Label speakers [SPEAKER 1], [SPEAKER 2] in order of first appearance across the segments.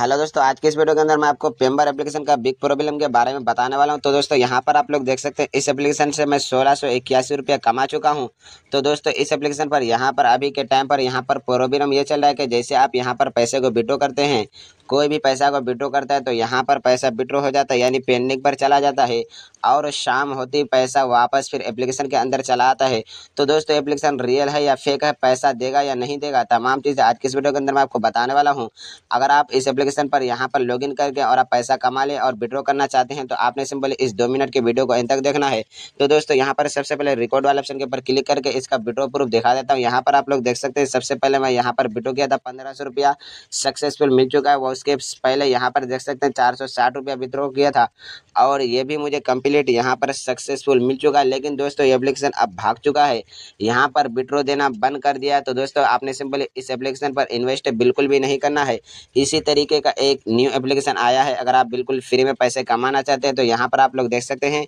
[SPEAKER 1] hello दोस्तों आज के इस वीडियो के अंदर मैं आपको पेम्बर एप्लीकेशन का बिग प्रॉब्लम के बारे में बताने वाला हूं तो दोस्तों यहां पर आप लोग देख सकते हैं इस एप्लीकेशन से मैं सोलह सौ इक्यासी रुपया कमा चुका हूं तो दोस्तों इस एप्लीकेशन पर यहां पर अभी के टाइम पर यहां पर प्रॉब्लम ये चल रहा है कि जैसे आप यहाँ पर पैसे को विड्रो करते हैं कोई भी पैसा को विड्रो करता है तो यहाँ पर पैसा विड्रो हो जाता है यानी पेंडिंग पर चला जाता है और शाम होती पैसा वापस फिर एप्लीकेशन के अंदर चला आता है तो दोस्तों एप्लीकेशन रियल है या फेक है पैसा देगा या नहीं देगा तमाम चीज़ें आज किस वीडियो के अंदर मैं आपको बताने वाला हूँ अगर आप इस एप्लीकेशन पर यहाँ पर लॉग करके और आप पैसा कमा लें और विड्रॉ करना चाहते हैं तो आपने सिंपल इस दो मिनट के वीडियो को अंत तक देखना है तो दोस्तों यहाँ पर सबसे पहले रिकॉर्ड वाले ऑप्शन के ऊपर क्लिक करके इसका विड्रो प्रूफ दिखा देता हूँ यहाँ पर आप लोग देख सकते हैं सबसे पहले मैं यहाँ पर विड्रो किया था पंद्रह सौ सक्सेसफुल मिल चुका है वो उसके पहले यहाँ पर देख सकते हैं चार सौ साठ रुपया विद्रॉ किया था और ये भी मुझे कंप्लीट यहाँ पर सक्सेसफुल मिल चुका है लेकिन दोस्तों ये एप्लीकेशन अब भाग चुका है यहाँ पर विड्रो देना बंद कर दिया तो दोस्तों आपने सिंपली इस एप्लीकेशन पर इन्वेस्ट बिल्कुल भी नहीं करना है इसी तरीके का एक न्यू एप्लीकेशन आया है अगर आप बिल्कुल फ्री में पैसे कमाना चाहते हैं तो यहाँ पर आप लोग देख सकते हैं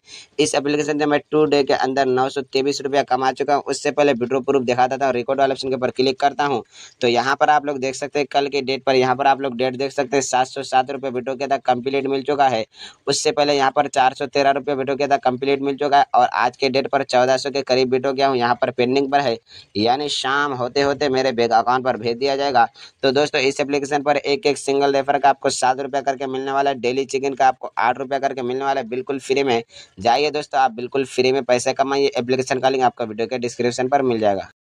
[SPEAKER 1] इस एप्लीकेशन से मैं टू डे के अंदर नौ सौ तेईस रुपया कमा चुका हूँ उससे पहले विड्रो प्रूफ दिखाता था रिकॉर्ड वाले ऑप्शन के ऊपर क्लिक करता हूँ तो यहाँ पर आप लोग देख सकते हैं कल के डेट पर यहाँ पर आप लोग डेट देख सकते सकते हैं सात सौ सात रुपये वीडियो के तक कम्प्लीट मिल चुका है उससे पहले यहाँ पर चार सौ तेरह रुपये वीडियो के तक कम्प्लीट मिल चुका है और आज के डेट पर चौदह सौ के करीब वीडियो गया हूँ यहाँ पर पेंडिंग पर है यानी शाम होते होते मेरे बैंक अकाउंट पर भेज दिया जाएगा तो दोस्तों इस एप्लीकेशन पर एक एक सिंगल रेफर का आपको सात रुपये करके मिलने वाला है डेली चिकन का आपको आठ रुपये करके मिलने वाला है बिल्कुल फ्री में जाइए दोस्तों आप बिल्कुल फ्री में पैसे कमाइए एप्लीकेशन का लिंक आपका वीडियो के डिस्क्रिप्शन पर मिल जाएगा